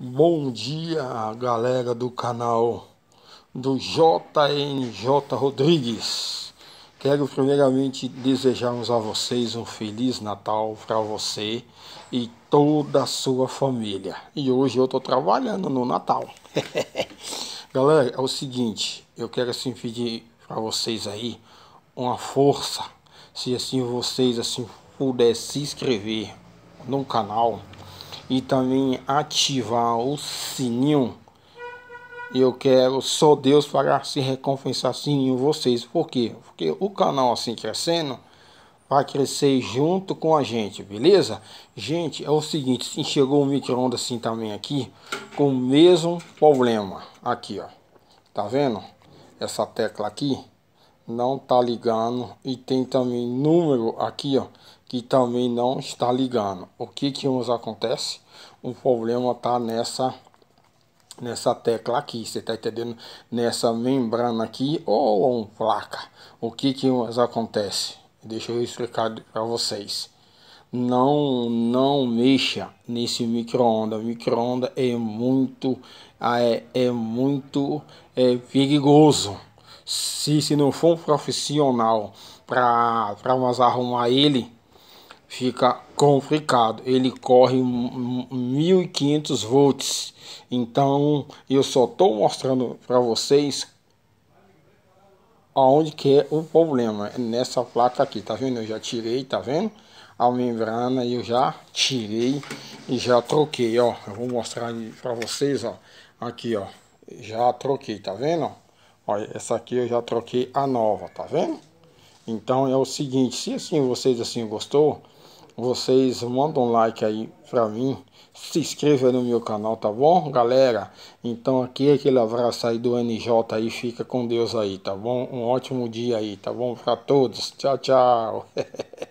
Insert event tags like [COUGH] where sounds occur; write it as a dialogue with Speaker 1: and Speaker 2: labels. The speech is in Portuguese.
Speaker 1: Bom dia, galera do canal do JNJ Rodrigues. Quero primeiramente desejarmos a vocês um feliz Natal para você e toda a sua família. E hoje eu estou trabalhando no Natal. [LAUGHS] galera, é o seguinte, eu quero assim pedir para vocês aí uma força, se assim vocês assim puder se inscrever no canal e também ativar o sininho. Eu quero só Deus para se recompensar sininho vocês. Por quê? Porque o canal assim crescendo vai crescer junto com a gente, beleza? Gente, é o seguinte, chegou o micro-ondas assim também aqui, com o mesmo problema. Aqui, ó. Tá vendo? Essa tecla aqui não tá ligando e tem também número aqui ó que também não está ligando o que que nos acontece o problema tá nessa nessa tecla aqui você tá entendendo nessa membrana aqui ou um placa o que que nos acontece deixa eu explicar para vocês não não mexa nesse microonda microonda é muito ah, é, é muito é, perigoso se, se não for um profissional para nós arrumar ele, fica complicado. Ele corre 1500 volts. Então eu só estou mostrando para vocês aonde que é o problema. É nessa placa aqui, tá vendo? Eu já tirei, tá vendo? A membrana eu já tirei e já troquei, ó. Eu vou mostrar para vocês, ó. Aqui, ó. Já troquei, tá vendo? Olha, essa aqui eu já troquei a nova, tá vendo? Então é o seguinte, se assim vocês assim gostou, vocês mandam um like aí pra mim, se inscreva no meu canal, tá bom, galera? Então aqui é aquele abraço aí do NJ aí, fica com Deus aí, tá bom? Um ótimo dia aí, tá bom? Pra todos, tchau, tchau! [LAUGHS]